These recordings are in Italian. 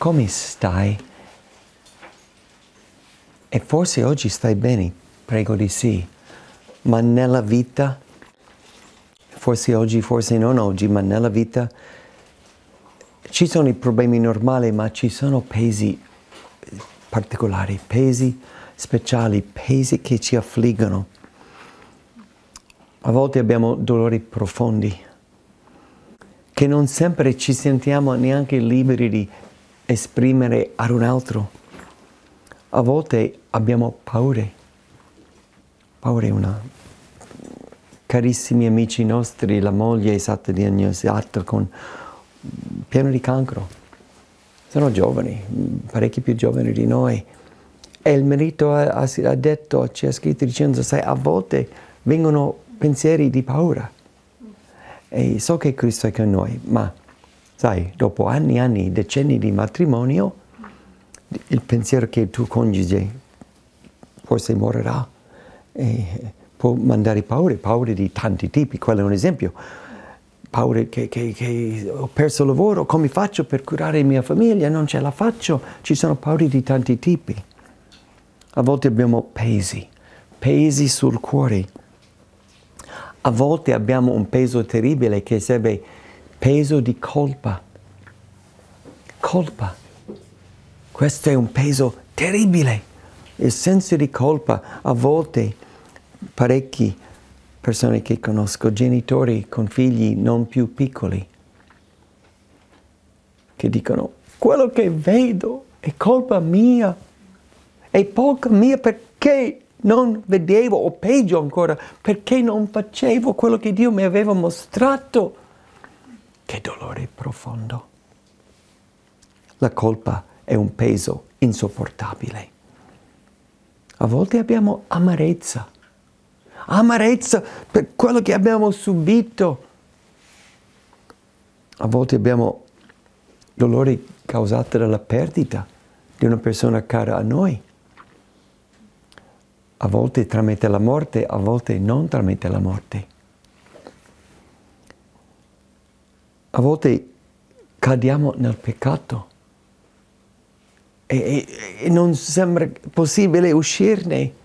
come stai? E forse oggi stai bene, prego di sì, ma nella vita, forse oggi, forse non oggi, ma nella vita ci sono i problemi normali, ma ci sono pesi particolari, pesi speciali, pesi che ci affliggono. A volte abbiamo dolori profondi, che non sempre ci sentiamo neanche liberi di esprimere ad un altro. A volte abbiamo paure. Paure una... Carissimi amici nostri, la moglie è stata diagnosticata con pieno di cancro. Sono giovani, parecchi più giovani di noi. E il marito ha, ha detto, ci ha scritto dicendo, sai, a volte vengono pensieri di paura. E so che Cristo è con noi, ma sai, dopo anni e anni, decenni di matrimonio, il pensiero che il tuo coniuge forse morirà eh, può mandare paure, paure di tanti tipi, quello è un esempio. Paure che, che, che ho perso il lavoro, come faccio per curare la mia famiglia? Non ce la faccio. Ci sono paure di tanti tipi. A volte abbiamo pesi, pesi sul cuore. A volte abbiamo un peso terribile che serve peso di colpa. Colpa. Questo è un peso terribile. Il senso di colpa a volte parecchi persone che conosco, genitori con figli non più piccoli, che dicono quello che vedo è colpa mia, è poca mia perché non vedevo, o peggio ancora, perché non facevo quello che Dio mi aveva mostrato. Che dolore profondo. La colpa è un peso insopportabile. A volte abbiamo amarezza, amarezza per quello che abbiamo subito. A volte abbiamo dolori causati dalla perdita di una persona cara a noi. A volte tramite la morte, a volte non tramite la morte. a volte cadiamo nel peccato e, e, e non sembra possibile uscirne.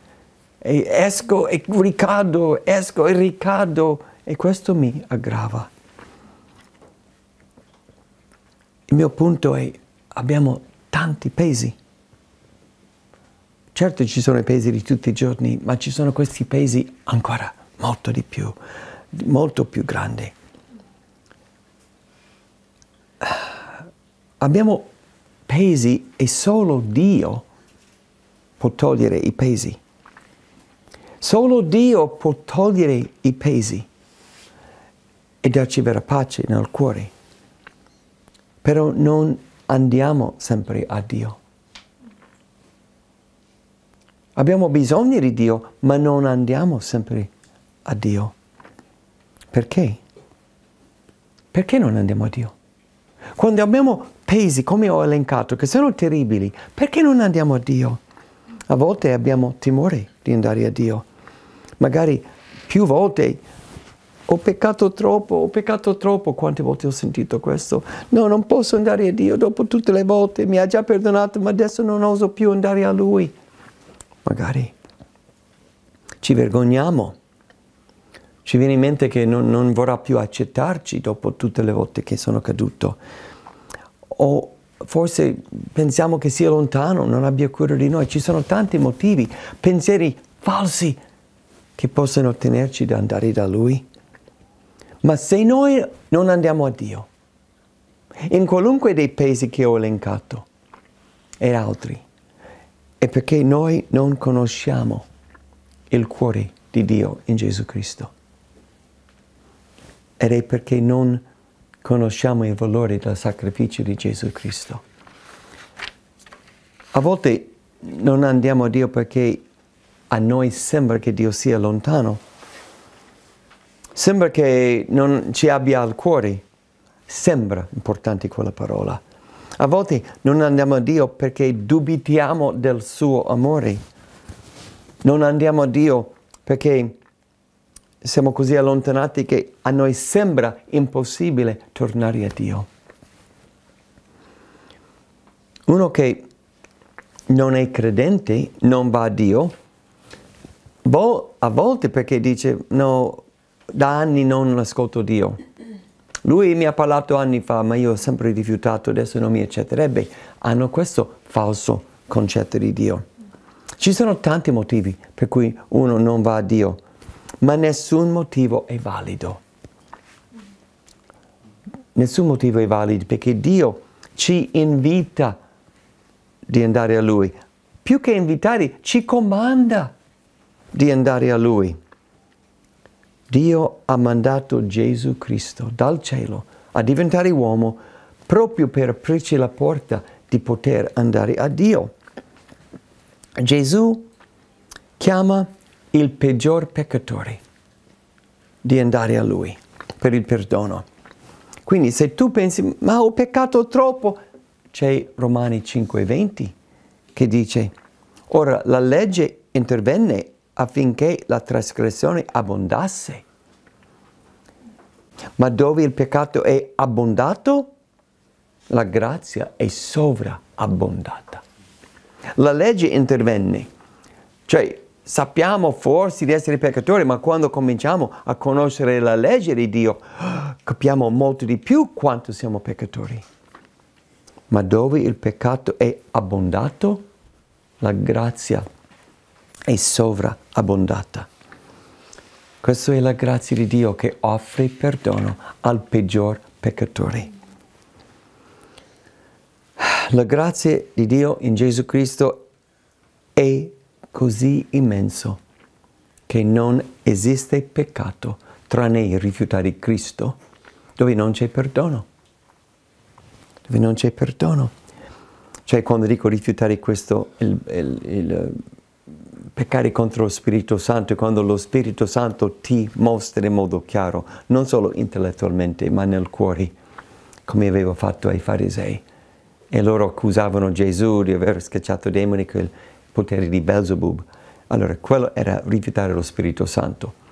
E esco e ricado, esco e ricado e questo mi aggrava. Il mio punto è abbiamo tanti pesi. Certo ci sono i pesi di tutti i giorni, ma ci sono questi pesi ancora molto di più, molto più grandi. Abbiamo pesi e solo Dio può togliere i pesi. Solo Dio può togliere i pesi e darci vera pace nel cuore. Però non andiamo sempre a Dio. Abbiamo bisogno di Dio, ma non andiamo sempre a Dio. Perché? Perché non andiamo a Dio? Quando abbiamo pesi, come ho elencato, che sono terribili, perché non andiamo a Dio? A volte abbiamo timore di andare a Dio. Magari più volte ho peccato troppo, ho peccato troppo. Quante volte ho sentito questo? No, non posso andare a Dio dopo tutte le volte, mi ha già perdonato, ma adesso non oso più andare a Lui. Magari ci vergogniamo, ci viene in mente che non, non vorrà più accettarci dopo tutte le volte che sono caduto o forse pensiamo che sia lontano, non abbia cura di noi. Ci sono tanti motivi, pensieri falsi che possono tenerci da andare da Lui. Ma se noi non andiamo a Dio, in qualunque dei paesi che ho elencato e altri, è perché noi non conosciamo il cuore di Dio in Gesù Cristo. Ed è perché non conosciamo conosciamo il valore del sacrificio di Gesù Cristo. A volte non andiamo a Dio perché a noi sembra che Dio sia lontano, sembra che non ci abbia al cuore, sembra importante quella parola. A volte non andiamo a Dio perché dubitiamo del suo amore, non andiamo a Dio perché siamo così allontanati che a noi sembra impossibile tornare a Dio. Uno che non è credente, non va a Dio, a volte perché dice no, da anni non ascolto Dio. Lui mi ha parlato anni fa, ma io ho sempre rifiutato, adesso non mi accetterebbe. Hanno questo falso concetto di Dio. Ci sono tanti motivi per cui uno non va a Dio ma nessun motivo è valido. Nessun motivo è valido perché Dio ci invita di andare a Lui. Più che invitare, ci comanda di andare a Lui. Dio ha mandato Gesù Cristo dal cielo a diventare uomo proprio per aprirci la porta di poter andare a Dio. Gesù chiama il peggior peccatore di andare a lui per il perdono. Quindi se tu pensi, ma ho peccato troppo, c'è Romani 5:20 che dice, ora la legge intervenne affinché la trasgressione abbondasse. Ma dove il peccato è abbondato, la grazia è sovraabbondata. La legge intervenne, cioè sappiamo forse di essere peccatori, ma quando cominciamo a conoscere la legge di Dio, capiamo molto di più quanto siamo peccatori. Ma dove il peccato è abbondato, la grazia è sovrabbondata. Questa è la grazia di Dio che offre perdono al peggior peccatore. La grazia di Dio in Gesù Cristo è così immenso che non esiste peccato tranne il rifiutare Cristo, dove non c'è perdono. Dove non c'è perdono. Cioè quando dico rifiutare questo, il, il, il peccare contro lo Spirito Santo è quando lo Spirito Santo ti mostra in modo chiaro, non solo intellettualmente, ma nel cuore, come aveva fatto ai farisei. E loro accusavano Gesù di aver schiacciato demoni, poteri di Beelzebub. Allora, quello era rifiutare lo Spirito Santo.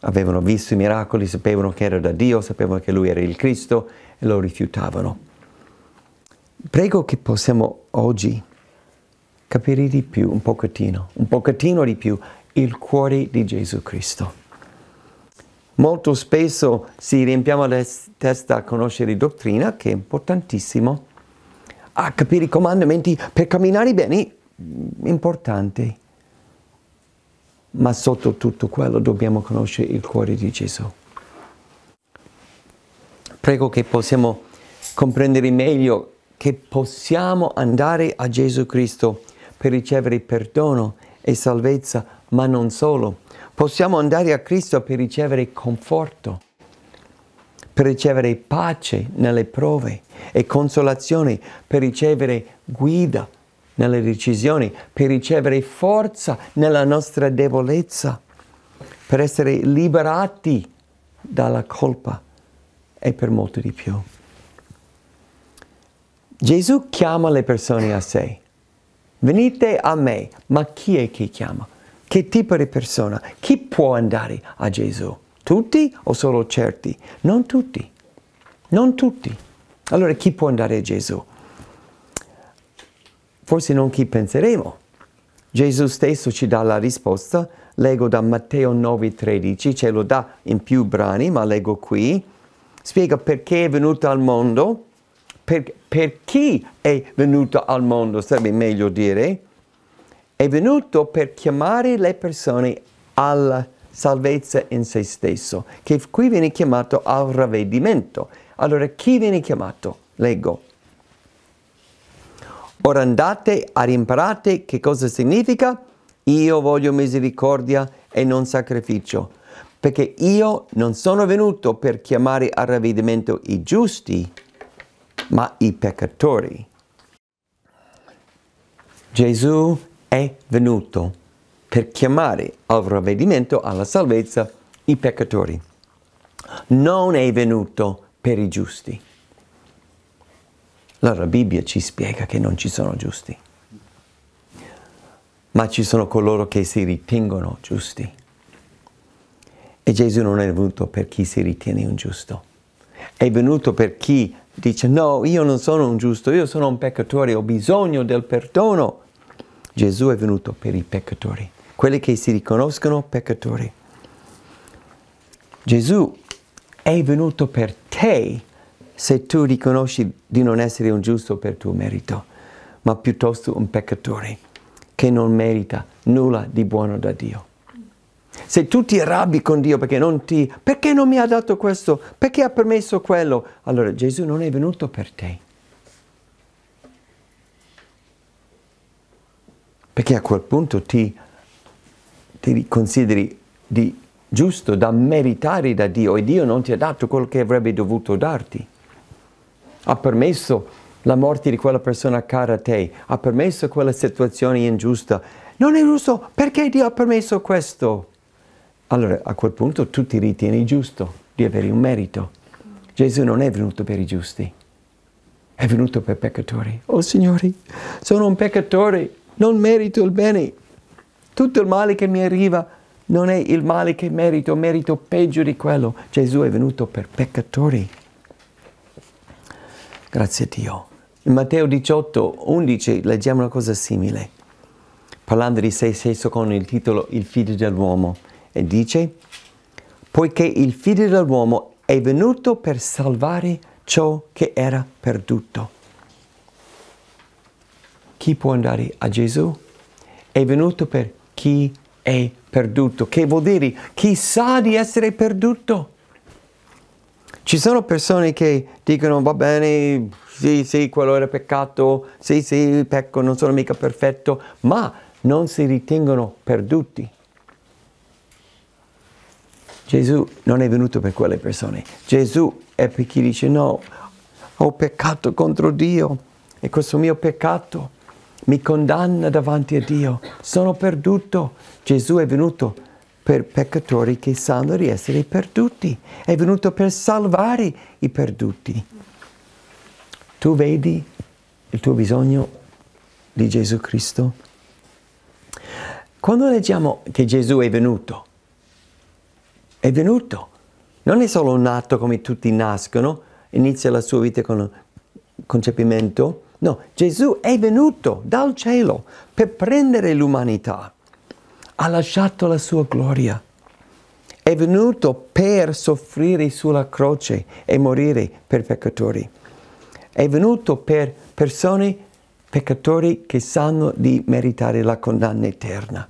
Avevano visto i miracoli, sapevano che era da Dio, sapevano che Lui era il Cristo e lo rifiutavano. Prego che possiamo oggi capire di più, un pochettino, un pochettino di più, il cuore di Gesù Cristo. Molto spesso si riempiamo la testa a conoscere dottrina, che è importantissimo, a capire i comandamenti per camminare bene, importanti, ma sotto tutto quello dobbiamo conoscere il cuore di Gesù. Prego che possiamo comprendere meglio che possiamo andare a Gesù Cristo per ricevere perdono e salvezza, ma non solo. Possiamo andare a Cristo per ricevere conforto, per ricevere pace nelle prove e consolazione, per ricevere guida nelle decisioni, per ricevere forza nella nostra debolezza, per essere liberati dalla colpa e per molto di più. Gesù chiama le persone a sé. Venite a me, ma chi è che chiama? Che tipo di persona? Chi può andare a Gesù? Tutti o solo certi? Non tutti. Non tutti. Allora chi può andare a Gesù? forse non chi penseremo. Gesù stesso ci dà la risposta, leggo da Matteo 9,13, ce lo dà in più brani, ma leggo qui, spiega perché è venuto al mondo, per, per chi è venuto al mondo, sarebbe meglio dire, è venuto per chiamare le persone alla salvezza in se stesso, che qui viene chiamato al ravvedimento. Allora, chi viene chiamato? Leggo. Ora andate a imparate che cosa significa io voglio misericordia e non sacrificio, perché io non sono venuto per chiamare a ravvedimento i giusti, ma i peccatori. Gesù è venuto per chiamare al ravvedimento, alla salvezza, i peccatori. Non è venuto per i giusti. Allora la Bibbia ci spiega che non ci sono giusti, ma ci sono coloro che si ritengono giusti. E Gesù non è venuto per chi si ritiene un giusto, è venuto per chi dice no, io non sono un giusto, io sono un peccatore, ho bisogno del perdono. Gesù è venuto per i peccatori, quelli che si riconoscono peccatori. Gesù è venuto per te se tu riconosci di non essere un giusto per tuo merito, ma piuttosto un peccatore che non merita nulla di buono da Dio. Se tu ti arrabbi con Dio perché non ti, perché non mi ha dato questo, perché ha permesso quello, allora Gesù non è venuto per te. Perché a quel punto ti, ti consideri di giusto da meritare da Dio e Dio non ti ha dato quello che avrebbe dovuto darti ha permesso la morte di quella persona cara a te, ha permesso quella situazione ingiusta. Non è giusto, perché Dio ha permesso questo? Allora a quel punto tu ti ritieni giusto di avere un merito. Gesù non è venuto per i giusti, è venuto per peccatori. Oh Signori, sono un peccatore, non merito il bene. Tutto il male che mi arriva non è il male che merito, merito peggio di quello. Gesù è venuto per peccatori. Grazie a Dio. In Matteo 18, 11 leggiamo una cosa simile, parlando di se stesso con il titolo Il figlio dell'uomo, e dice, poiché il figlio dell'uomo è venuto per salvare ciò che era perduto. Chi può andare a Gesù? È venuto per chi è perduto, che vuol dire chi sa di essere perduto. Ci sono persone che dicono va bene, sì, sì, quello era peccato, sì, sì, pecco, non sono mica perfetto, ma non si ritengono perduti. Gesù non è venuto per quelle persone. Gesù è per chi dice no, ho peccato contro Dio e questo mio peccato mi condanna davanti a Dio. Sono perduto. Gesù è venuto per peccatori che sanno di essere perduti. È venuto per salvare i perduti. Tu vedi il tuo bisogno di Gesù Cristo? Quando leggiamo che Gesù è venuto, è venuto, non è solo nato come tutti nascono, inizia la sua vita con concepimento, no, Gesù è venuto dal cielo per prendere l'umanità ha lasciato la sua gloria. È venuto per soffrire sulla croce e morire per peccatori. È venuto per persone peccatori che sanno di meritare la condanna eterna.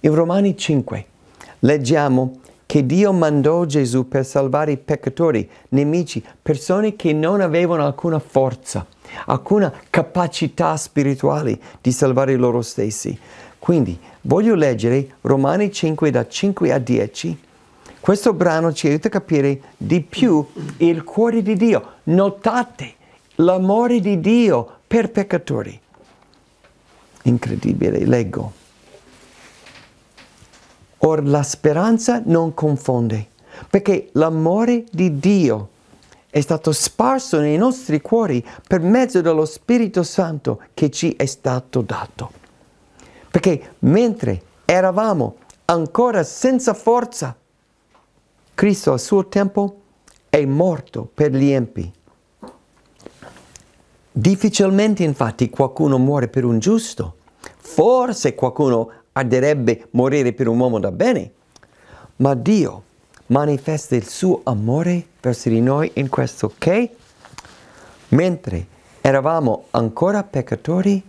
In Romani 5 leggiamo che Dio mandò Gesù per salvare i peccatori, nemici, persone che non avevano alcuna forza, alcuna capacità spirituale di salvare loro stessi. Quindi Voglio leggere Romani 5 da 5 a 10. Questo brano ci aiuta a capire di più il cuore di Dio. Notate l'amore di Dio per peccatori. Incredibile, leggo. Or la speranza non confonde, perché l'amore di Dio è stato sparso nei nostri cuori per mezzo dello Spirito Santo che ci è stato dato. Perché mentre eravamo ancora senza forza, Cristo al suo tempo è morto per gli empi. Difficilmente infatti qualcuno muore per un giusto. Forse qualcuno arderebbe morire per un uomo da bene, ma Dio manifesta il suo amore verso di noi in questo che, mentre eravamo ancora peccatori,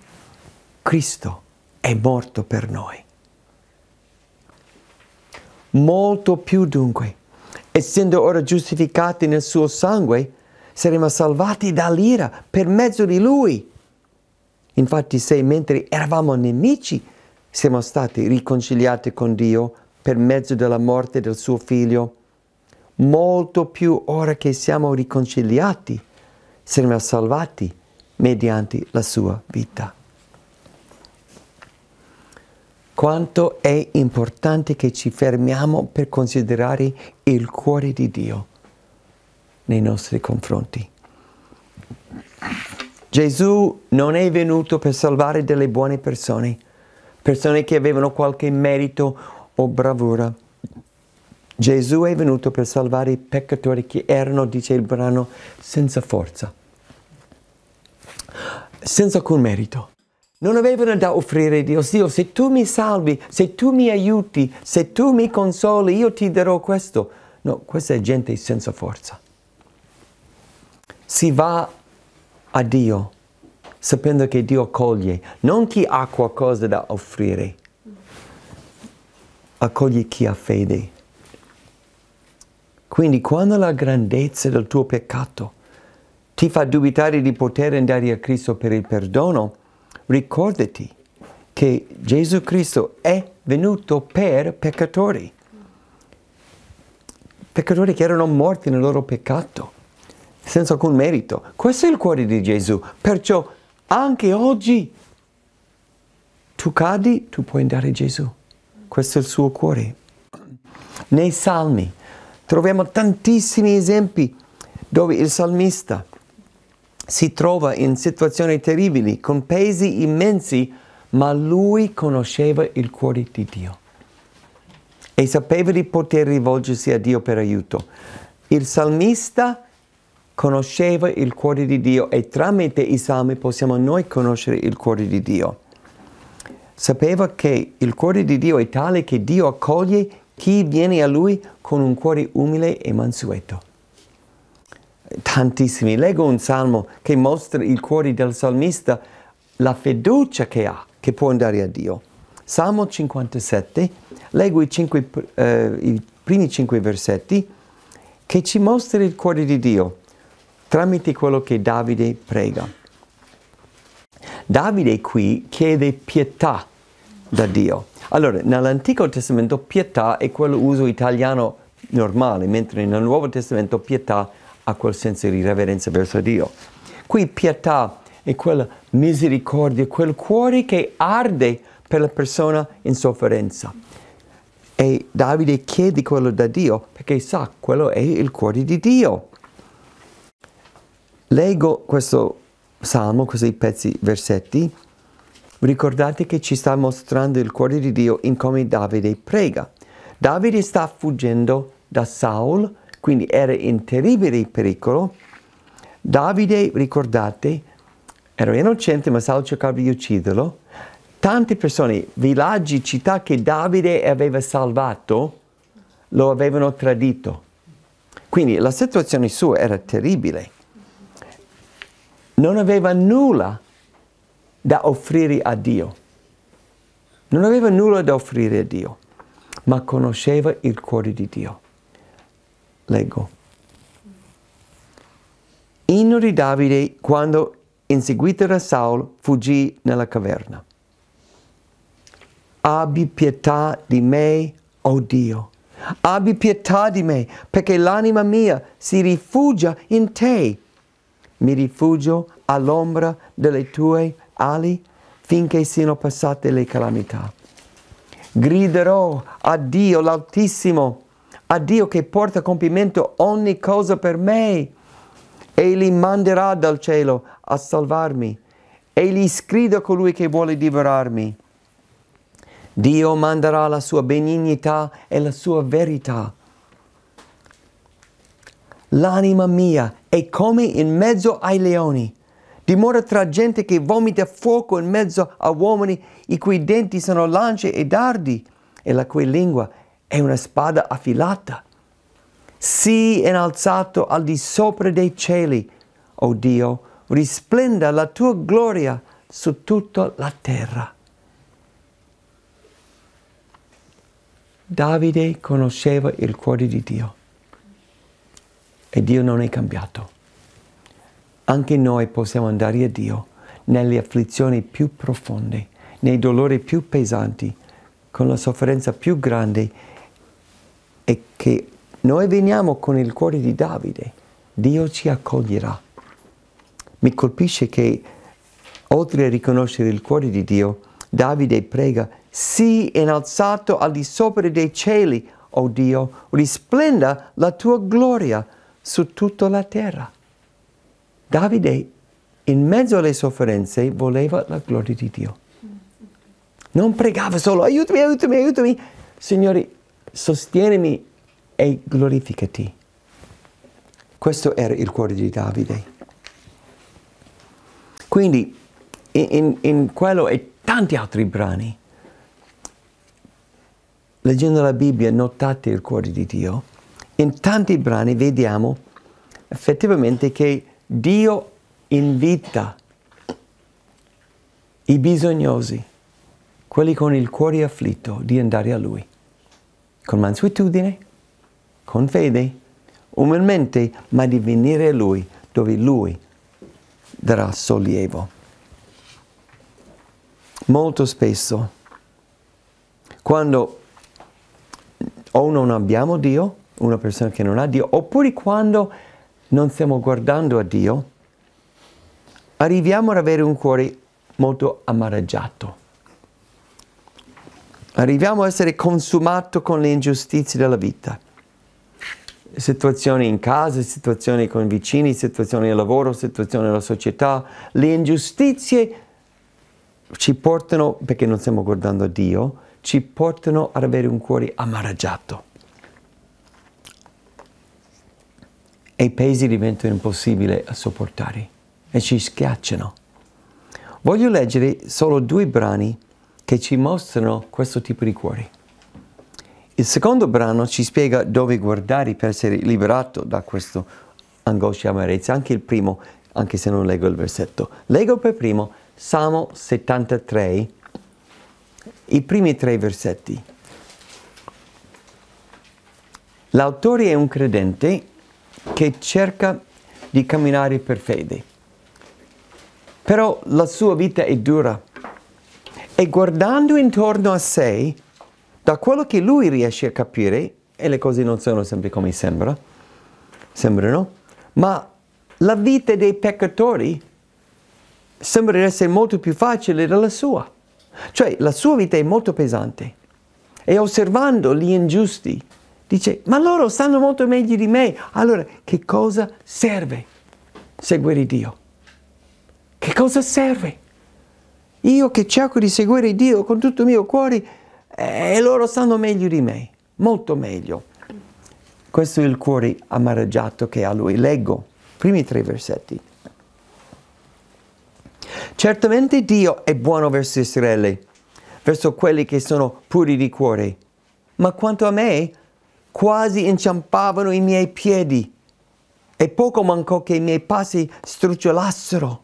Cristo è morto per noi. Molto più dunque, essendo ora giustificati nel suo sangue, saremo salvati dall'ira per mezzo di lui. Infatti se mentre eravamo nemici siamo stati riconciliati con Dio per mezzo della morte del suo figlio, molto più ora che siamo riconciliati saremo salvati mediante la sua vita quanto è importante che ci fermiamo per considerare il cuore di Dio nei nostri confronti. Gesù non è venuto per salvare delle buone persone, persone che avevano qualche merito o bravura. Gesù è venuto per salvare i peccatori che erano, dice il brano, senza forza, senza alcun merito. Non avevano da offrire a Dio, Dio, se tu mi salvi, se tu mi aiuti, se tu mi consoli, io ti darò questo. No, questa è gente senza forza. Si va a Dio sapendo che Dio accoglie, non chi ha qualcosa da offrire, accoglie chi ha fede. Quindi quando la grandezza del tuo peccato ti fa dubitare di poter andare a Cristo per il perdono, ricordati che Gesù Cristo è venuto per peccatori, peccatori che erano morti nel loro peccato, senza alcun merito. Questo è il cuore di Gesù, perciò anche oggi tu cadi, tu puoi andare a Gesù. Questo è il suo cuore. Nei salmi troviamo tantissimi esempi dove il salmista si trova in situazioni terribili, con pesi immensi, ma lui conosceva il cuore di Dio e sapeva di poter rivolgersi a Dio per aiuto. Il salmista conosceva il cuore di Dio e tramite i salmi possiamo noi conoscere il cuore di Dio. Sapeva che il cuore di Dio è tale che Dio accoglie chi viene a lui con un cuore umile e mansueto tantissimi. Leggo un salmo che mostra il cuore del salmista, la fiducia che ha, che può andare a Dio. Salmo 57, leggo i, cinque, eh, i primi cinque versetti che ci mostra il cuore di Dio tramite quello che Davide prega. Davide qui chiede pietà da Dio. Allora, nell'Antico Testamento pietà è quello uso italiano normale, mentre nel Nuovo Testamento pietà è a quel senso di reverenza verso Dio. Qui pietà è quella misericordia, quel cuore che arde per la persona in sofferenza. E Davide chiede quello da Dio perché sa quello è il cuore di Dio. Leggo questo salmo, questi pezzi, versetti. Ricordate che ci sta mostrando il cuore di Dio in come Davide prega. Davide sta fuggendo da Saul, quindi era in terribile pericolo. Davide, ricordate, era innocente ma Saul cercava di ucciderlo. Tante persone, villaggi, città che Davide aveva salvato, lo avevano tradito. Quindi la situazione sua era terribile. Non aveva nulla da offrire a Dio. Non aveva nulla da offrire a Dio, ma conosceva il cuore di Dio. Leggo. Inno di Davide quando inseguito da Saul fuggì nella caverna. Abbi pietà di me, o oh Dio. Abbi pietà di me, perché l'anima mia si rifugia in te. Mi rifugio all'ombra delle tue ali finché siano passate le calamità. Griderò a Dio l'Altissimo a Dio che porta a compimento ogni cosa per me. Egli manderà dal cielo a salvarmi. Egli scrive a colui che vuole divorarmi. Dio manderà la sua benignità e la sua verità. L'anima mia è come in mezzo ai leoni. Dimora tra gente che vomita fuoco in mezzo a uomini i cui denti sono lance e dardi e la cui lingua è una spada affilata. Sii innalzato al di sopra dei cieli, o oh Dio, risplenda la tua gloria su tutta la terra. Davide conosceva il cuore di Dio e Dio non è cambiato. Anche noi possiamo andare a Dio nelle afflizioni più profonde, nei dolori più pesanti, con la sofferenza più grande è che noi veniamo con il cuore di Davide, Dio ci accoglierà. Mi colpisce che oltre a riconoscere il cuore di Dio, Davide prega, sii innalzato al di sopra dei cieli, o oh Dio, risplenda la tua gloria su tutta la terra. Davide, in mezzo alle sofferenze, voleva la gloria di Dio. Non pregava solo, aiutami, aiutami, aiutami. Signori, sostienimi e glorificati. Questo era il cuore di Davide. Quindi in, in quello e tanti altri brani, leggendo la Bibbia, notate il cuore di Dio, in tanti brani vediamo effettivamente che Dio invita i bisognosi, quelli con il cuore afflitto, di andare a Lui con mansuetudine, con fede, umilmente, ma di venire a Lui, dove Lui darà sollievo. Molto spesso, quando o non abbiamo Dio, una persona che non ha Dio, oppure quando non stiamo guardando a Dio, arriviamo ad avere un cuore molto amareggiato arriviamo a essere consumati con le ingiustizie della vita. Situazioni in casa, situazioni con i vicini, situazioni al lavoro, situazioni nella società. Le ingiustizie ci portano, perché non stiamo guardando a Dio, ci portano ad avere un cuore amareggiato. E i pesi diventano impossibili a sopportare e ci schiacciano. Voglio leggere solo due brani che ci mostrano questo tipo di cuori. Il secondo brano ci spiega dove guardare per essere liberato da questa angoscia e amarezza, anche il primo, anche se non leggo il versetto. Leggo per primo Salmo 73, i primi tre versetti. L'autore è un credente che cerca di camminare per fede, però la sua vita è dura e guardando intorno a sé, da quello che lui riesce a capire, e le cose non sono sempre come sembra, sembrano, ma la vita dei peccatori sembra essere molto più facile della sua. Cioè la sua vita è molto pesante. E osservando gli ingiusti, dice, ma loro stanno molto meglio di me, allora che cosa serve seguire Dio? Che cosa serve? Io che cerco di seguire Dio con tutto il mio cuore e eh, loro stanno meglio di me, molto meglio. Questo è il cuore amareggiato che ha lui. Leggo i primi tre versetti. Certamente Dio è buono verso Israele, verso quelli che sono puri di cuore. Ma quanto a me, quasi inciampavano i miei piedi e poco mancò che i miei passi strucciolassero,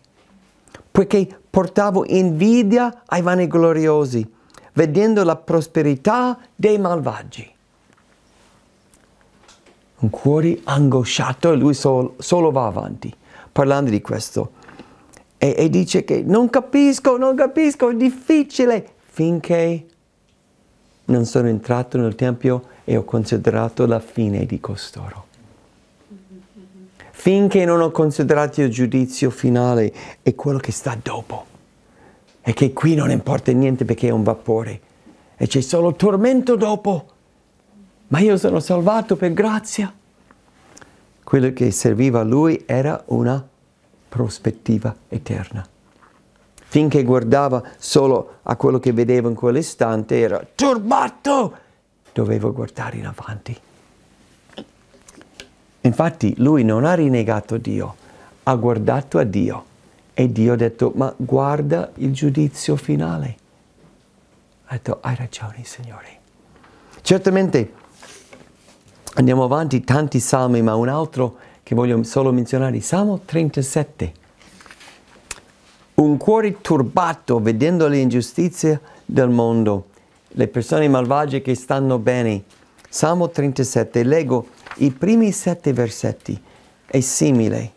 poiché portavo invidia ai vanigloriosi, vedendo la prosperità dei malvagi. Un cuore angosciato, e lui sol, solo va avanti, parlando di questo. E, e dice che non capisco, non capisco, è difficile, finché non sono entrato nel Tempio e ho considerato la fine di costoro finché non ho considerato il giudizio finale e quello che sta dopo. E che qui non importa niente perché è un vapore e c'è solo tormento dopo. Ma io sono salvato per grazia. Quello che serviva a lui era una prospettiva eterna. Finché guardava solo a quello che vedevo in quell'istante, era turbato. Dovevo guardare in avanti. Infatti lui non ha rinnegato Dio, ha guardato a Dio e Dio ha detto, ma guarda il giudizio finale. Ha detto, hai ragione Signore. Certamente andiamo avanti, tanti salmi, ma un altro che voglio solo menzionare, Salmo 37. Un cuore turbato vedendo le ingiustizie del mondo, le persone malvagie che stanno bene. Salmo 37, leggo i primi sette versetti è simile.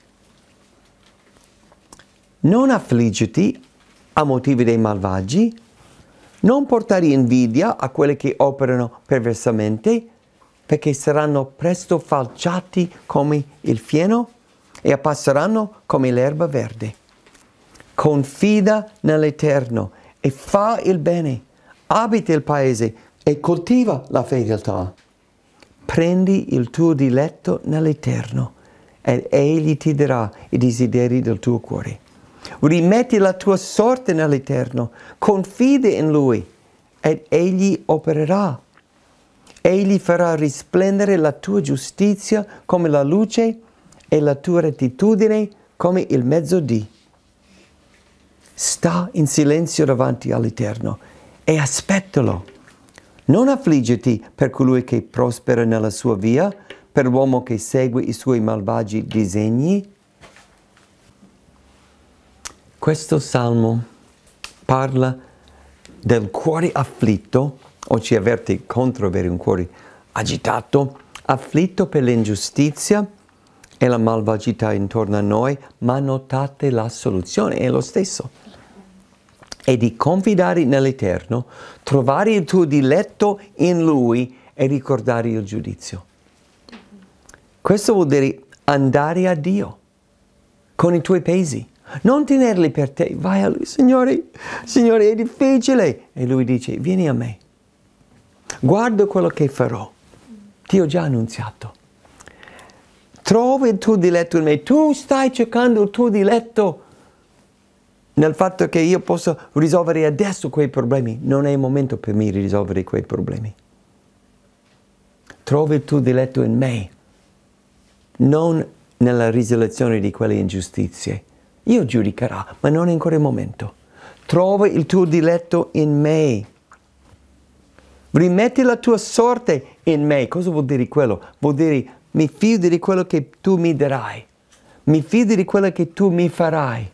Non affliggiti a motivi dei malvagi, non portare invidia a quelli che operano perversamente, perché saranno presto falciati come il fieno e appasseranno come l'erba verde. Confida nell'Eterno e fa il bene, abita il paese e coltiva la fedeltà prendi il tuo diletto nell'Eterno ed Egli ti darà i desideri del tuo cuore. Rimetti la tua sorte nell'Eterno, confida in Lui ed Egli opererà. Egli farà risplendere la tua giustizia come la luce e la tua rettitudine come il mezzodì. Sta in silenzio davanti all'Eterno e aspettalo. Non affliggiti per colui che prospera nella sua via, per l'uomo che segue i suoi malvagi disegni. Questo salmo parla del cuore afflitto, o ci avverti contro avere un cuore agitato, afflitto per l'ingiustizia e la malvagità intorno a noi, ma notate la soluzione, è lo stesso e di confidare nell'Eterno, trovare il tuo diletto in Lui e ricordare il giudizio. Questo vuol dire andare a Dio con i tuoi pesi. Non tenerli per te, vai a Lui, Signore, Signore è difficile. E Lui dice, vieni a me, guarda quello che farò, ti ho già annunziato. Trovi il tuo diletto in me, tu stai cercando il tuo diletto nel fatto che io posso risolvere adesso quei problemi, non è il momento per me di risolvere quei problemi. Trovi il tuo diletto in me, non nella risoluzione di quelle ingiustizie. Io giudicherò, ma non è ancora il momento. Trova il tuo diletto in me. Rimetti la tua sorte in me. Cosa vuol dire quello? Vuol dire mi fido di quello che tu mi darai. Mi fido di quello che tu mi farai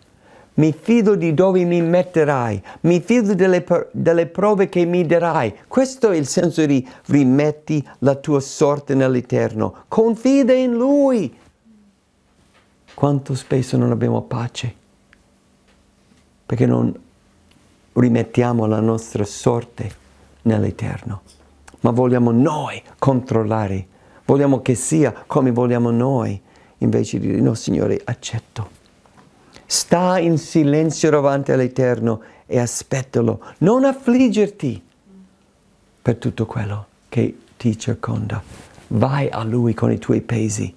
mi fido di dove mi metterai, mi fido delle, delle, prove che mi darai. Questo è il senso di rimetti la tua sorte nell'Eterno, confida in Lui. Quanto spesso non abbiamo pace, perché non rimettiamo la nostra sorte nell'Eterno, ma vogliamo noi controllare, vogliamo che sia come vogliamo noi, invece di dire no Signore accetto Sta in silenzio davanti all'Eterno e aspettalo. Non affliggerti per tutto quello che ti circonda. Vai a Lui con i tuoi pesi,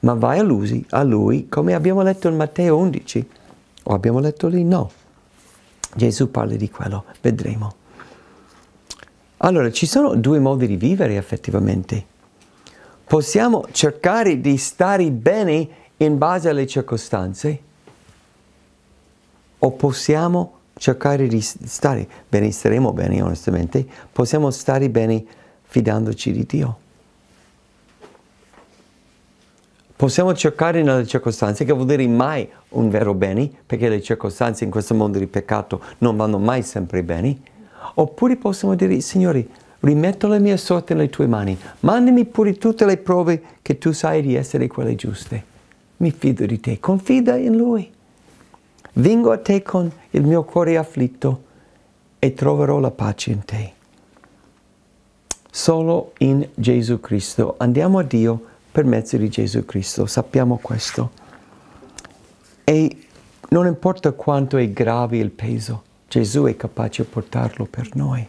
ma vai a Lui, a lui come abbiamo letto in Matteo 11. O abbiamo letto lì? No. Gesù parla di quello, vedremo. Allora, ci sono due modi di vivere effettivamente. Possiamo cercare di stare bene in base alle circostanze o possiamo cercare di stare bene, staremo bene onestamente, possiamo stare bene fidandoci di Dio. Possiamo cercare nelle circostanze, che vuol dire mai un vero bene, perché le circostanze in questo mondo di peccato non vanno mai sempre bene, oppure possiamo dire, Signore, rimetto la mia sorte nelle tue mani, mandami pure tutte le prove che tu sai di essere quelle giuste. Mi fido di te, confida in Lui. Vengo a te con il mio cuore afflitto e troverò la pace in te. Solo in Gesù Cristo. Andiamo a Dio per mezzo di Gesù Cristo, sappiamo questo. E non importa quanto è grave il peso, Gesù è capace di portarlo per noi.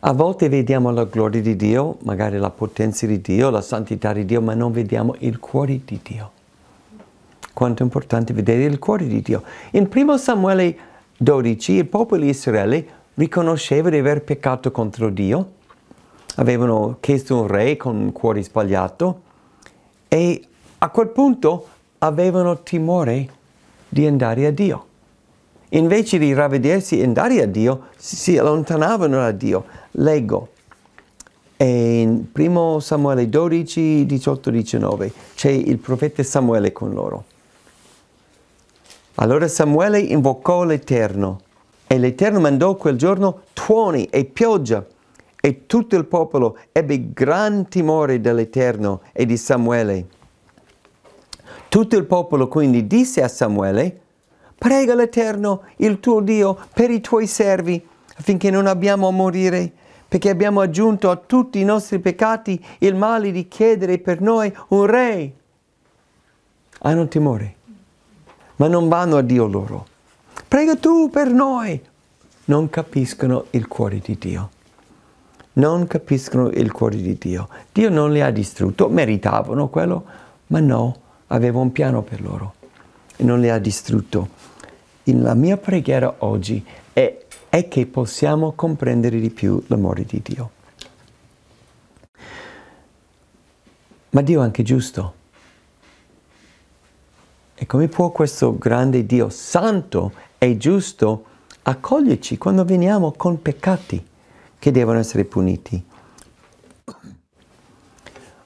A volte vediamo la gloria di Dio, magari la potenza di Dio, la santità di Dio, ma non vediamo il cuore di Dio. Quanto è importante vedere il cuore di Dio. In 1 Samuele 12 il popolo di Israele riconosceva di aver peccato contro Dio, avevano chiesto un re con un cuore sbagliato e a quel punto avevano timore di andare a Dio. Invece di ravvedersi e andare a Dio, si allontanavano da Dio. Leggo in 1 Samuele 12, 18, 19, c'è il profeta Samuele con loro. Allora Samuele invocò l'Eterno e l'Eterno mandò quel giorno tuoni e pioggia e tutto il popolo ebbe gran timore dell'Eterno e di Samuele. Tutto il popolo quindi disse a Samuele, prega l'Eterno, il tuo Dio, per i tuoi servi, affinché non abbiamo a morire perché abbiamo aggiunto a tutti i nostri peccati il male di chiedere per noi un re. Hanno ah, timore, ma non vanno a Dio loro. Prega tu per noi. Non capiscono il cuore di Dio. Non capiscono il cuore di Dio. Dio non li ha distrutto, meritavano quello, ma no, aveva un piano per loro e non li ha distrutto. La mia preghiera oggi è è che possiamo comprendere di più l'amore di Dio. Ma Dio è anche giusto. E come può questo grande Dio santo e giusto accoglierci quando veniamo con peccati che devono essere puniti?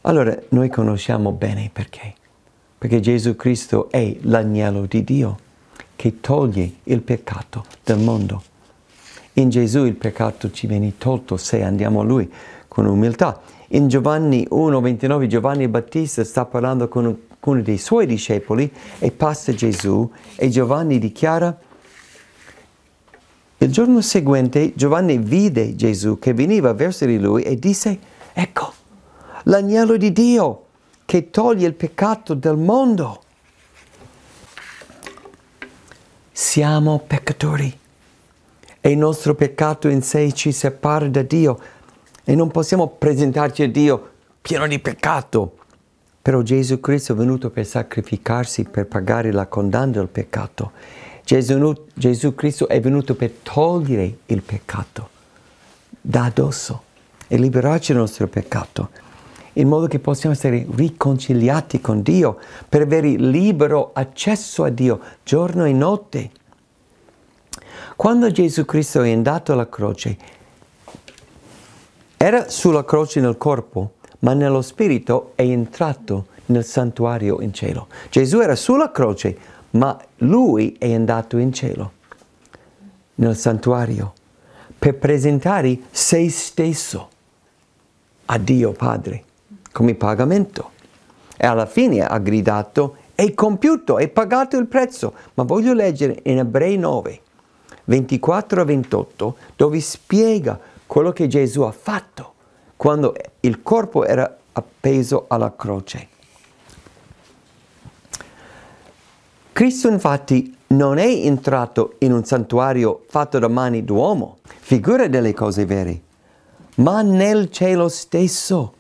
Allora, noi conosciamo bene perché. Perché Gesù Cristo è l'agnello di Dio che toglie il peccato del mondo. In Gesù il peccato ci viene tolto se andiamo a Lui con umiltà. In Giovanni 1,29 Giovanni Battista sta parlando con alcuni dei suoi discepoli e passa Gesù e Giovanni dichiara il giorno seguente Giovanni vide Gesù che veniva verso di lui e disse ecco l'agnello di Dio che toglie il peccato del mondo. Siamo peccatori e il nostro peccato in sé ci separa da Dio e non possiamo presentarci a Dio pieno di peccato. Però Gesù Cristo è venuto per sacrificarsi, per pagare la condanna del peccato. Gesù, Gesù Cristo è venuto per togliere il peccato da addosso e liberarci dal nostro peccato, in modo che possiamo essere riconciliati con Dio, per avere libero accesso a Dio giorno e notte. Quando Gesù Cristo è andato alla croce, era sulla croce nel corpo, ma nello spirito è entrato nel santuario in cielo. Gesù era sulla croce, ma lui è andato in cielo, nel santuario, per presentare se stesso a Dio Padre come pagamento. E alla fine ha gridato, è compiuto, è pagato il prezzo. Ma voglio leggere in Ebrei 9. 24 a 28, dove spiega quello che Gesù ha fatto quando il corpo era appeso alla croce. Cristo infatti non è entrato in un santuario fatto da mani d'uomo, figura delle cose vere, ma nel cielo stesso,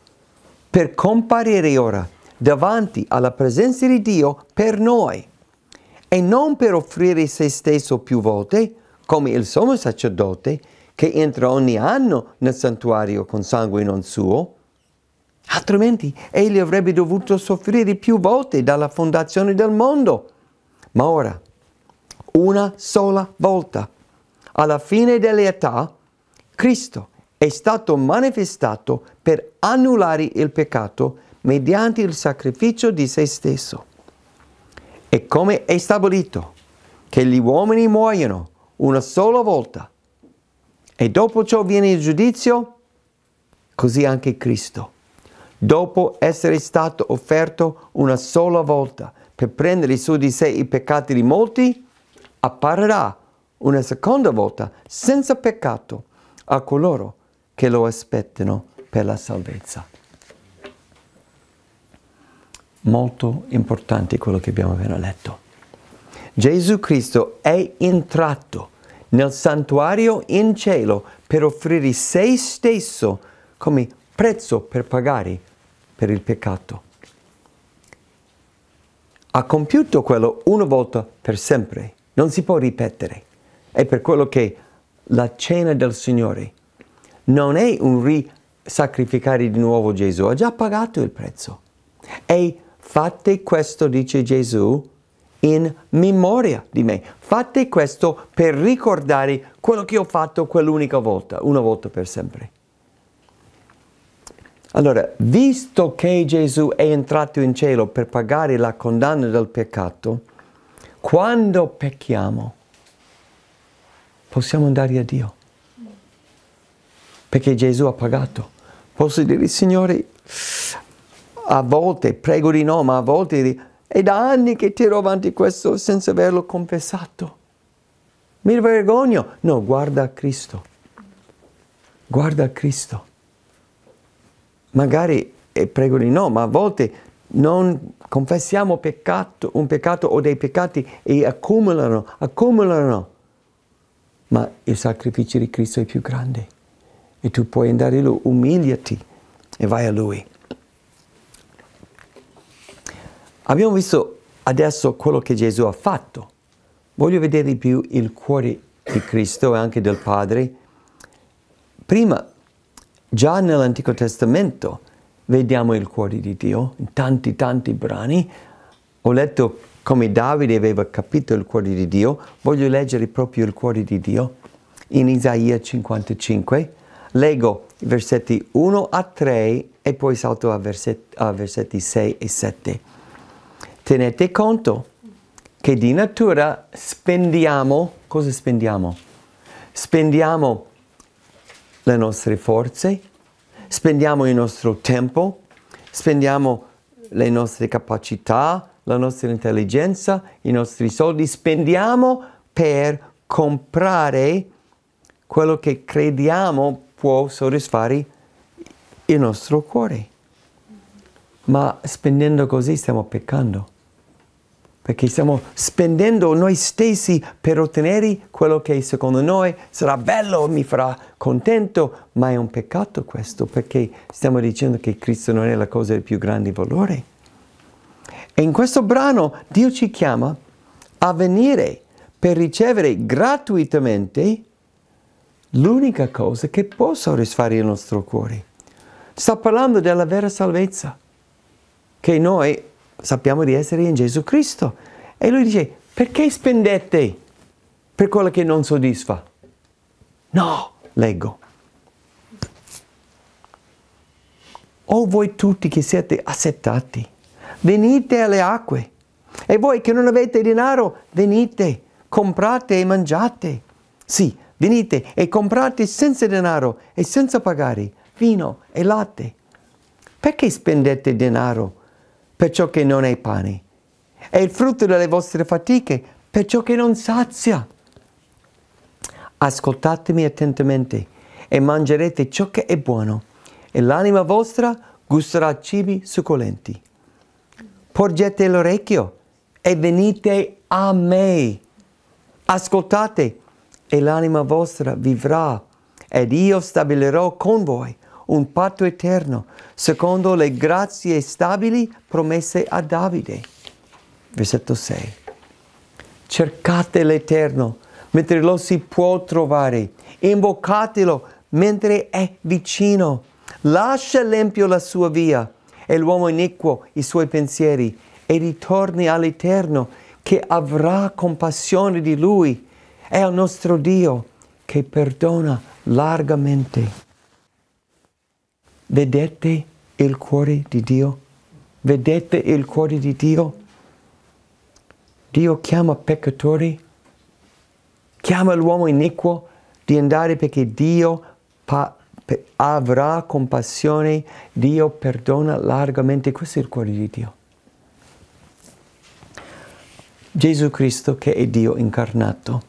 per comparire ora davanti alla presenza di Dio per noi e non per offrire se stesso più volte, come il sommo sacerdote che entra ogni anno nel santuario con sangue non suo, altrimenti egli avrebbe dovuto soffrire più volte dalla fondazione del mondo. Ma ora, una sola volta, alla fine dell'età, Cristo è stato manifestato per annullare il peccato mediante il sacrificio di se stesso. E come è stabilito che gli uomini muoiono una sola volta. E dopo ciò viene il giudizio, così anche Cristo. Dopo essere stato offerto una sola volta per prendere su di sé i peccati di molti, apparirà una seconda volta senza peccato a coloro che lo aspettano per la salvezza. Molto importante quello che abbiamo appena letto. Gesù Cristo è entrato nel santuario in cielo per offrire se stesso come prezzo per pagare per il peccato. Ha compiuto quello una volta per sempre, non si può ripetere. È per quello che la cena del Signore non è un risacrificare di nuovo Gesù, ha già pagato il prezzo. E fate questo, dice Gesù, in memoria di me. Fate questo per ricordare quello che ho fatto quell'unica volta, una volta per sempre. Allora, visto che Gesù è entrato in cielo per pagare la condanna del peccato, quando pecchiamo possiamo andare a Dio. Perché Gesù ha pagato. Posso dire, Signore, a volte prego di no, ma a volte è da anni che tiro avanti questo senza averlo confessato. Mi vergogno. No, guarda a Cristo. Guarda a Cristo. Magari, e prego di no, ma a volte non confessiamo peccato, un peccato o dei peccati e accumulano, accumulano. Ma il sacrificio di Cristo è più grande. E tu puoi andare lì, umiliati e vai a Lui. Abbiamo visto adesso quello che Gesù ha fatto. Voglio vedere di più il cuore di Cristo e anche del Padre. Prima, già nell'Antico Testamento vediamo il cuore di Dio in tanti tanti brani. Ho letto come Davide aveva capito il cuore di Dio. Voglio leggere proprio il cuore di Dio in Isaia 55. Leggo i versetti 1 a 3 e poi salto a versetti, a versetti 6 e 7. Tenete conto che di natura spendiamo, cosa spendiamo? Spendiamo le nostre forze, spendiamo il nostro tempo, spendiamo le nostre capacità, la nostra intelligenza, i nostri soldi, spendiamo per comprare quello che crediamo può soddisfare il nostro cuore. Ma spendendo così stiamo peccando perché stiamo spendendo noi stessi per ottenere quello che secondo noi sarà bello, mi farà contento, ma è un peccato questo perché stiamo dicendo che Cristo non è la cosa di più grande valore. E in questo brano Dio ci chiama a venire per ricevere gratuitamente l'unica cosa che può soddisfare il nostro cuore. Sta parlando della vera salvezza, che noi sappiamo di essere in Gesù Cristo. E lui dice, perché spendete per quello che non soddisfa? No, leggo. O voi tutti che siete assettati, venite alle acque. E voi che non avete denaro, venite, comprate e mangiate. Sì, venite e comprate senza denaro e senza pagare vino e latte. Perché spendete denaro perciò che non hai pane, e il frutto delle vostre fatiche, perciò che non sazia. Ascoltatemi attentamente e mangerete ciò che è buono, e l'anima vostra gusterà cibi succulenti. Porgete l'orecchio e venite a me. Ascoltate e l'anima vostra vivrà ed io stabilirò con voi un patto eterno, secondo le grazie stabili promesse a Davide. Versetto 6. Cercate l'Eterno mentre lo si può trovare, invocatelo mentre è vicino. Lascia l'empio la sua via e l'uomo iniquo i suoi pensieri e ritorni all'Eterno che avrà compassione di lui. e al nostro Dio che perdona largamente. Vedete il cuore di Dio? Vedete il cuore di Dio? Dio chiama peccatori, chiama l'uomo iniquo di andare perché Dio avrà compassione, Dio perdona largamente. Questo è il cuore di Dio. Gesù Cristo che è Dio incarnato.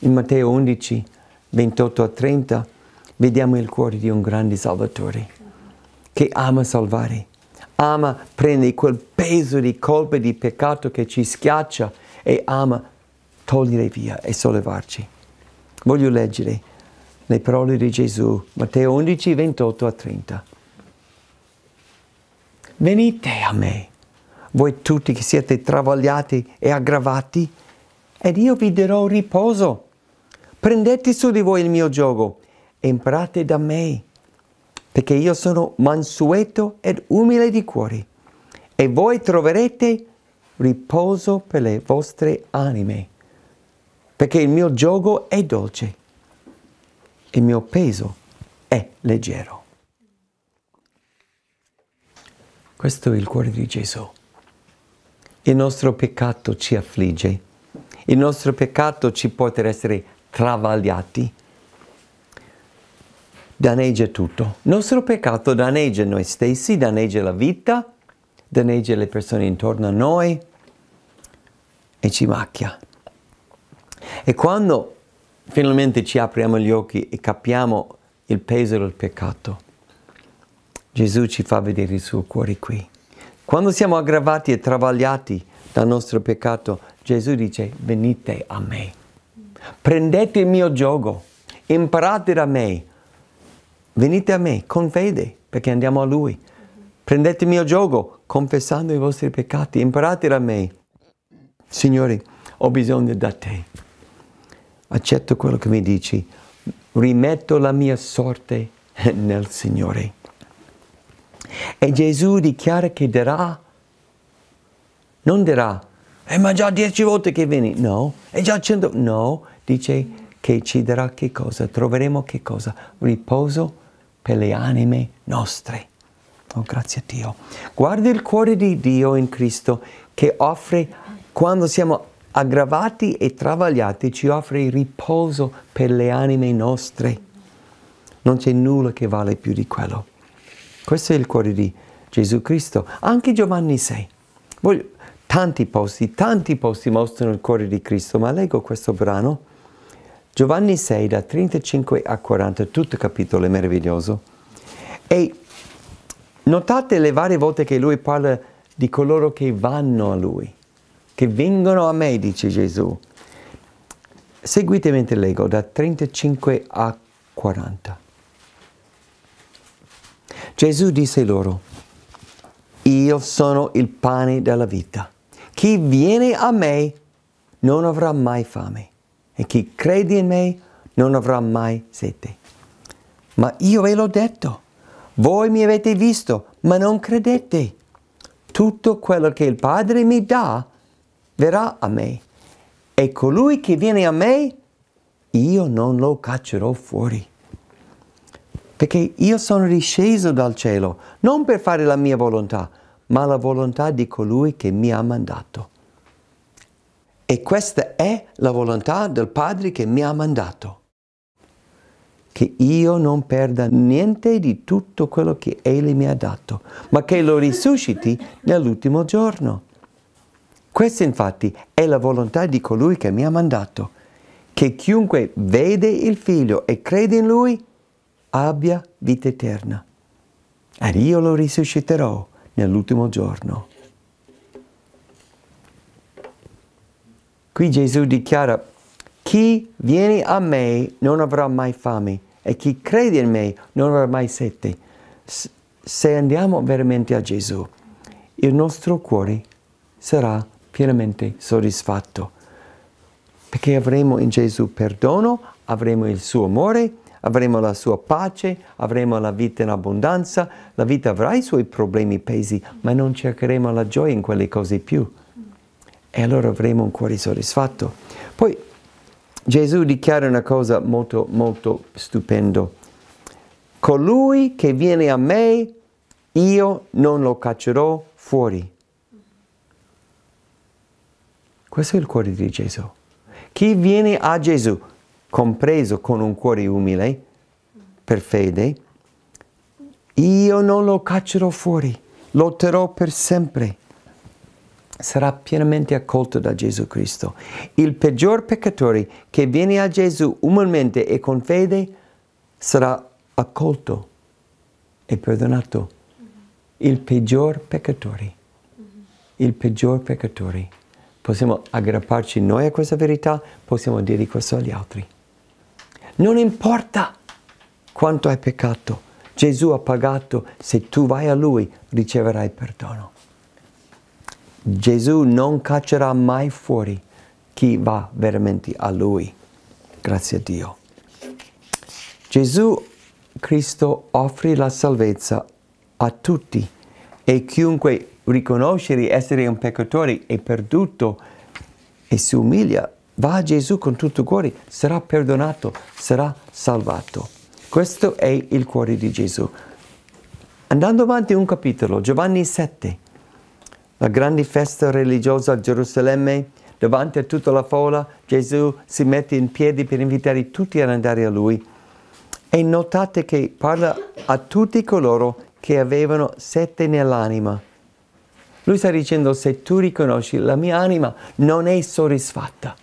In Matteo 11, 28 a 30 vediamo il cuore di un grande Salvatore che ama salvare, ama prendere quel peso di colpa e di peccato che ci schiaccia e ama togliere via e sollevarci. Voglio leggere le parole di Gesù, Matteo 11, 28 a 30. Venite a me, voi tutti che siete travagliati e aggravati, ed io vi darò riposo. Prendete su di voi il mio gioco e imparate da me perché io sono mansueto ed umile di cuore, e voi troverete riposo per le vostre anime, perché il mio gioco è dolce, il mio peso è leggero. Questo è il cuore di Gesù. Il nostro peccato ci affligge, il nostro peccato ci porta ad essere travagliati, Danneggia tutto. Il nostro peccato danneggia noi stessi, danneggia la vita, danneggia le persone intorno a noi e ci macchia. E quando finalmente ci apriamo gli occhi e capiamo il peso del peccato, Gesù ci fa vedere il suo cuore qui. Quando siamo aggravati e travagliati dal nostro peccato, Gesù dice venite a me, prendete il mio gioco, imparate da me, venite a me con fede, perché andiamo a Lui. Prendete il mio gioco, confessando i vostri peccati, imparate da me. Signore, ho bisogno da te. Accetto quello che mi dici. Rimetto la mia sorte nel Signore. E Gesù dichiara che darà, non dirà, eh, ma già dieci volte che vieni, no, è già cento, no, dice che ci darà che cosa, troveremo che cosa, riposo, per le anime nostre. Oh, grazie a Dio. Guarda il cuore di Dio in Cristo che offre, quando siamo aggravati e travagliati, ci offre il riposo per le anime nostre. Non c'è nulla che vale più di quello. Questo è il cuore di Gesù Cristo. Anche Giovanni 6. Voglio, tanti posti, tanti posti mostrano il cuore di Cristo, ma leggo questo brano Giovanni 6 da 35 a 40, tutto capitolo è meraviglioso. E notate le varie volte che lui parla di coloro che vanno a lui, che vengono a me, dice Gesù. Seguite mentre leggo da 35 a 40. Gesù disse loro, io sono il pane della vita. Chi viene a me non avrà mai fame e chi crede in me non avrà mai sete. Ma io ve l'ho detto, voi mi avete visto, ma non credete. Tutto quello che il Padre mi dà verrà a me, e colui che viene a me, io non lo caccerò fuori. Perché io sono disceso dal cielo, non per fare la mia volontà, ma la volontà di colui che mi ha mandato. E questa è la volontà del Padre che mi ha mandato, che io non perda niente di tutto quello che Egli mi ha dato, ma che lo risusciti nell'ultimo giorno. Questa infatti è la volontà di colui che mi ha mandato, che chiunque vede il figlio e crede in lui abbia vita eterna. Ed io lo risusciterò nell'ultimo giorno. Qui Gesù dichiara, chi viene a me non avrà mai fame e chi crede in me non avrà mai sete. Se andiamo veramente a Gesù, il nostro cuore sarà pienamente soddisfatto, perché avremo in Gesù perdono, avremo il suo amore, avremo la sua pace, avremo la vita in abbondanza, la vita avrà i suoi problemi, pesi, ma non cercheremo la gioia in quelle cose più e allora avremo un cuore soddisfatto. Poi Gesù dichiara una cosa molto, molto stupenda. Colui che viene a me, io non lo caccerò fuori. Questo è il cuore di Gesù. Chi viene a Gesù, compreso con un cuore umile, per fede, io non lo caccerò fuori, lotterò per sempre sarà pienamente accolto da Gesù Cristo. Il peggior peccatore che viene a Gesù umilmente e con fede sarà accolto e perdonato. Il peggior peccatore. Il peggior peccatore. Possiamo aggrapparci noi a questa verità, possiamo dire questo agli altri. Non importa quanto hai peccato, Gesù ha pagato, se tu vai a Lui riceverai perdono. Gesù non caccerà mai fuori chi va veramente a Lui. Grazie a Dio. Gesù Cristo offre la salvezza a tutti e chiunque riconosce di essere un peccatore e perduto e si umilia, va a Gesù con tutto cuore, sarà perdonato, sarà salvato. Questo è il cuore di Gesù. Andando avanti un capitolo, Giovanni 7. La grande festa religiosa a Gerusalemme, davanti a tutta la folla, Gesù si mette in piedi per invitare tutti ad andare a lui. E notate che parla a tutti coloro che avevano sette nell'anima. Lui sta dicendo, se tu riconosci la mia anima non è soddisfatta.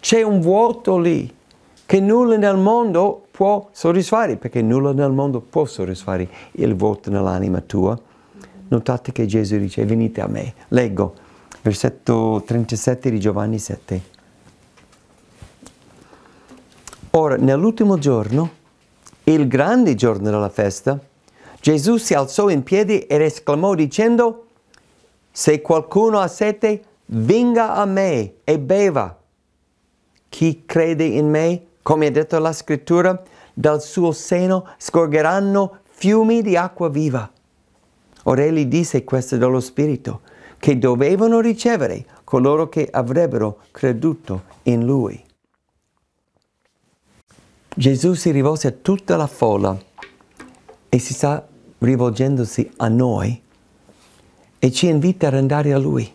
C'è un vuoto lì che nulla nel mondo può soddisfare, perché nulla nel mondo può soddisfare il vuoto nell'anima tua. Notate che Gesù dice, venite a me. Leggo, versetto 37 di Giovanni 7. Ora, nell'ultimo giorno, il grande giorno della festa, Gesù si alzò in piedi ed esclamò dicendo, se qualcuno ha sete, venga a me e beva. Chi crede in me, come ha detto la scrittura, dal suo seno scorgeranno fiumi di acqua viva. Orelli disse questo dallo Spirito, che dovevano ricevere coloro che avrebbero creduto in lui. Gesù si rivolse a tutta la folla e si sta rivolgendosi a noi e ci invita ad andare a lui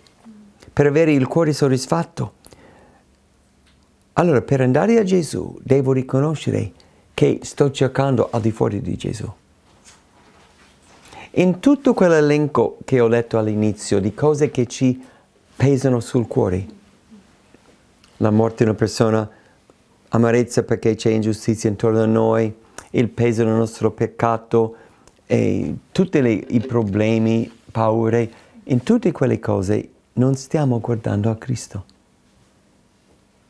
per avere il cuore soddisfatto. Allora, per andare a Gesù devo riconoscere che sto cercando al di fuori di Gesù. In tutto quell'elenco che ho letto all'inizio di cose che ci pesano sul cuore, la morte di una persona, amarezza perché c'è ingiustizia intorno a noi, il peso del nostro peccato, tutti i problemi, paure, in tutte quelle cose non stiamo guardando a Cristo.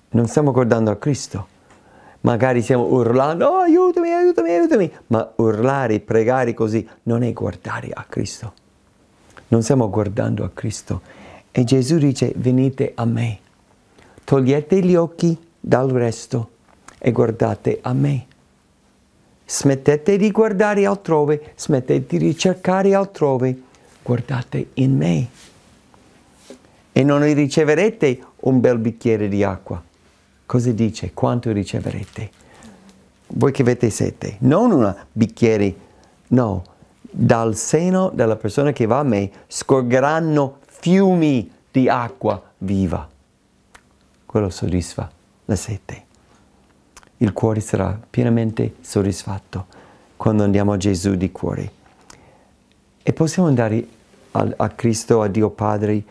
Non stiamo guardando a Cristo. Magari stiamo urlando, oh, aiutami, aiutami, aiutami, ma urlare, pregare così non è guardare a Cristo. Non stiamo guardando a Cristo. E Gesù dice, venite a me, togliete gli occhi dal resto e guardate a me. Smettete di guardare altrove, smettete di cercare altrove, guardate in me. E non riceverete un bel bicchiere di acqua, Cosa dice? Quanto riceverete? Voi che avete sete, non un bicchiere, no, dal seno della persona che va a me scorgeranno fiumi di acqua viva. Quello soddisfa la sete. Il cuore sarà pienamente soddisfatto quando andiamo a Gesù di cuore. E possiamo andare a, Cristo, a Dio Padre,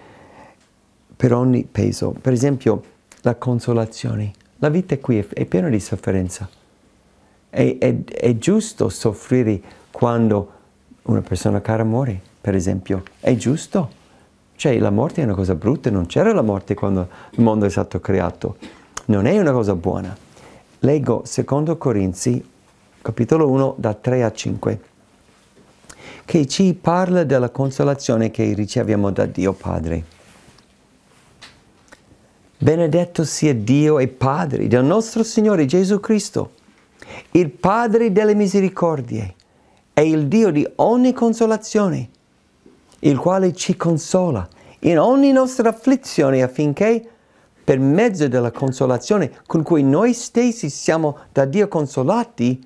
per ogni peso. Per esempio, la consolazione. La vita qui è, piena di sofferenza. È, è, è, giusto soffrire quando una persona cara muore, per esempio. È giusto. Cioè, la morte è una cosa brutta, non c'era la morte quando il mondo è stato creato. Non è una cosa buona. Leggo secondo Corinzi, capitolo 1, da 3 a 5, che ci parla della consolazione che riceviamo da Dio Padre. Benedetto sia Dio e Padre del nostro Signore Gesù Cristo, il Padre delle misericordie e il Dio di ogni consolazione, il quale ci consola in ogni nostra afflizione affinché, per mezzo della consolazione con cui noi stessi siamo da Dio consolati,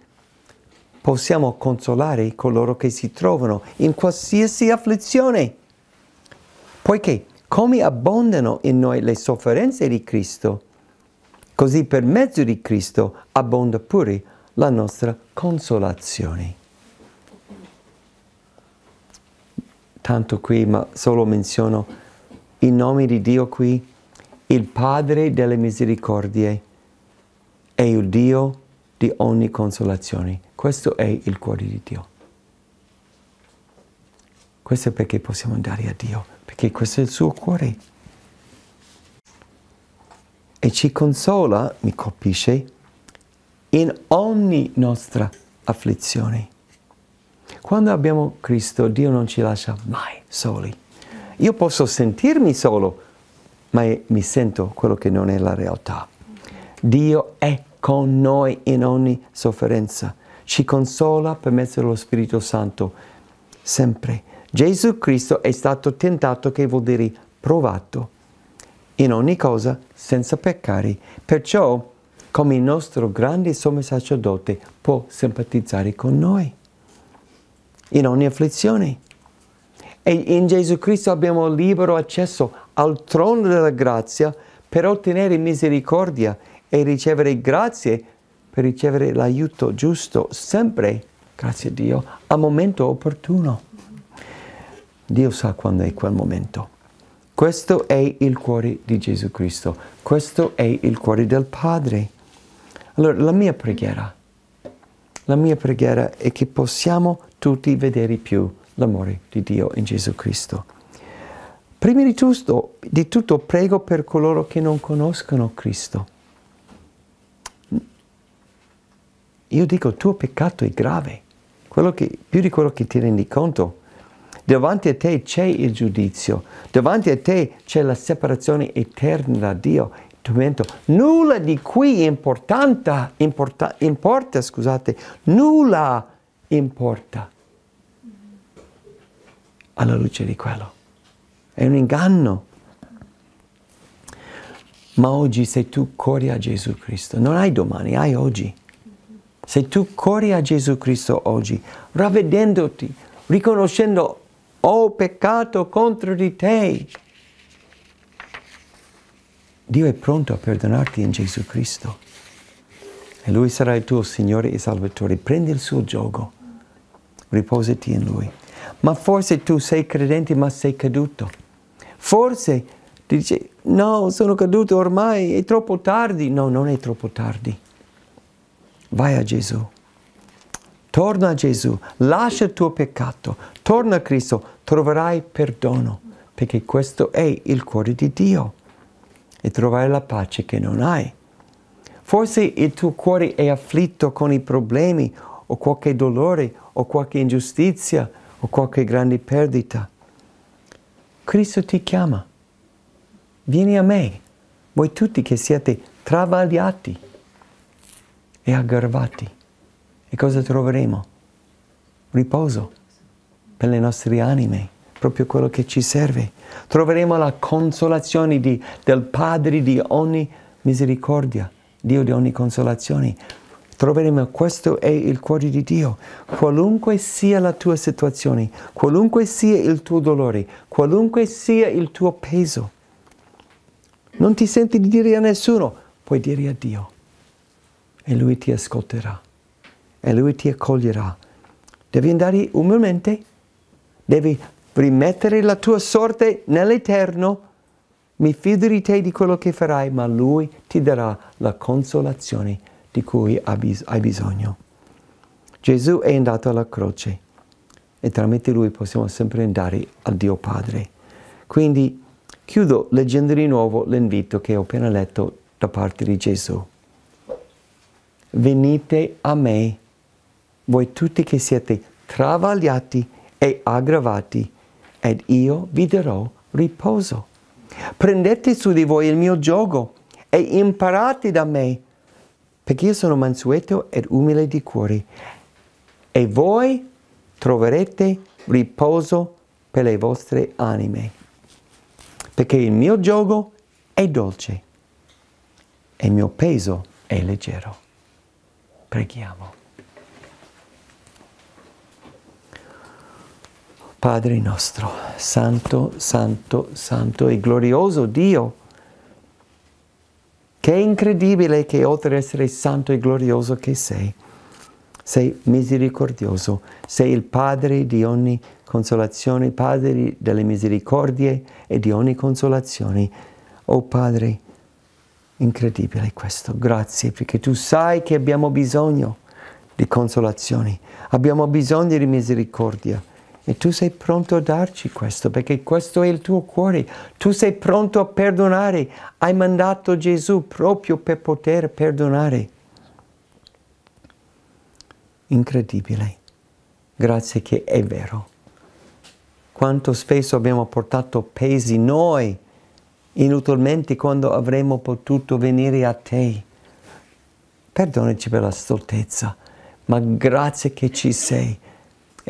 possiamo consolare coloro che si trovano in qualsiasi afflizione. Poiché come abbondano in noi le sofferenze di Cristo, così per mezzo di Cristo abbonda pure la nostra consolazione. Tanto qui, ma solo menziono il nome di Dio qui, il Padre delle misericordie e il Dio di ogni consolazione. Questo è il cuore di Dio. Questo è perché possiamo andare a Dio, perché questo è il suo cuore. E ci consola, mi colpisce, in ogni nostra afflizione. Quando abbiamo Cristo, Dio non ci lascia mai soli. Io posso sentirmi solo, ma mi sento quello che non è la realtà. Dio è con noi in ogni sofferenza, ci consola per mezzo dello Spirito Santo, sempre Gesù Cristo è stato tentato, che vuol dire provato, in ogni cosa senza peccare. Perciò, come il nostro grande sommo sacerdote, può simpatizzare con noi in ogni afflizione. E in Gesù Cristo abbiamo libero accesso al trono della grazia per ottenere misericordia e ricevere grazie per ricevere l'aiuto giusto sempre, grazie a Dio, al momento opportuno. Dio sa quando è quel momento. Questo è il cuore di Gesù Cristo, questo è il cuore del Padre. Allora, la mia preghiera, la mia preghiera è che possiamo tutti vedere più l'amore di Dio in Gesù Cristo. Prima di tutto, di tutto prego per coloro che non conoscono Cristo. Io dico, il tuo peccato è grave, che, più di quello che ti rendi conto Davanti a te c'è il giudizio, davanti a te c'è la separazione eterna da Dio, il tormento. Nulla di qui importa, importa, scusate, nulla importa alla luce di quello. È un inganno. Ma oggi se tu corri a Gesù Cristo, non hai domani, hai oggi. Se tu corri a Gesù Cristo oggi, ravvedendoti, riconoscendo ho peccato contro di te. Dio è pronto a perdonarti in Gesù Cristo. E Lui sarà il tuo Signore e Salvatore. Prendi il suo gioco, riposati in Lui. Ma forse tu sei credente ma sei caduto. Forse ti dici, no, sono caduto ormai, è troppo tardi. No, non è troppo tardi. Vai a Gesù. Torna a Gesù, lascia il tuo peccato, torna a Cristo, troverai perdono, perché questo è il cuore di Dio e troverai la pace che non hai. Forse il tuo cuore è afflitto con i problemi o qualche dolore o qualche ingiustizia o qualche grande perdita. Cristo ti chiama. Vieni a me, voi tutti che siete travagliati e aggravati. E cosa troveremo? Riposo per le nostre anime, proprio quello che ci serve. Troveremo la consolazione di, del Padre di ogni misericordia, Dio di ogni consolazione. Troveremo questo è il cuore di Dio. Qualunque sia la tua situazione, qualunque sia il tuo dolore, qualunque sia il tuo peso, non ti senti di dire a nessuno, puoi dire a Dio e Lui ti ascolterà e lui ti accoglierà. Devi andare umilmente, devi rimettere la tua sorte nell'Eterno. Mi fido di te di quello che farai, ma lui ti darà la consolazione di cui hai bisogno. Gesù è andato alla croce e tramite lui possiamo sempre andare al Dio Padre. Quindi chiudo leggendo di nuovo l'invito che ho appena letto da parte di Gesù. Venite a me voi tutti che siete travagliati e aggravati, ed io vi darò riposo. Prendete su di voi il mio gioco e imparate da me, perché io sono mansueto ed umile di cuore, e voi troverete riposo per le vostre anime, perché il mio gioco è dolce e il mio peso è leggero. Preghiamo. Padre nostro, santo, santo, santo e glorioso Dio, che è incredibile che oltre ad essere santo e glorioso che sei, sei misericordioso, sei il Padre di ogni consolazione, Padre delle misericordie e di ogni consolazione. Oh Padre, incredibile questo, grazie perché tu sai che abbiamo bisogno di consolazioni, abbiamo bisogno di misericordia e tu sei pronto a darci questo perché questo è il tuo cuore. Tu sei pronto a perdonare. Hai mandato Gesù proprio per poter perdonare. Incredibile. Grazie che è vero. Quanto spesso abbiamo portato pesi noi inutilmente quando avremmo potuto venire a te. Perdonaci per la stoltezza, ma grazie che ci sei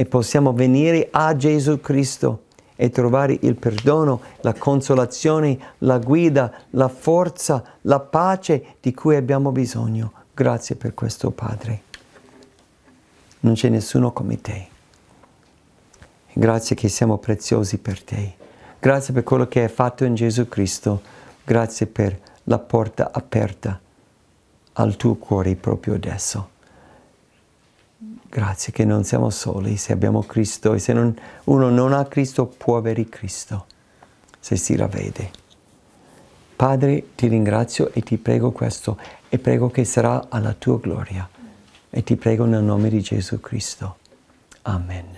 e possiamo venire a Gesù Cristo e trovare il perdono, la consolazione, la guida, la forza, la pace di cui abbiamo bisogno. Grazie per questo Padre. Non c'è nessuno come te. Grazie che siamo preziosi per te. Grazie per quello che hai fatto in Gesù Cristo. Grazie per la porta aperta al tuo cuore proprio adesso. Grazie che non siamo soli se abbiamo Cristo e se non, uno non ha Cristo può avere Cristo se si ravvede. Padre, ti ringrazio e ti prego questo e prego che sarà alla tua gloria e ti prego nel nome di Gesù Cristo. Amen.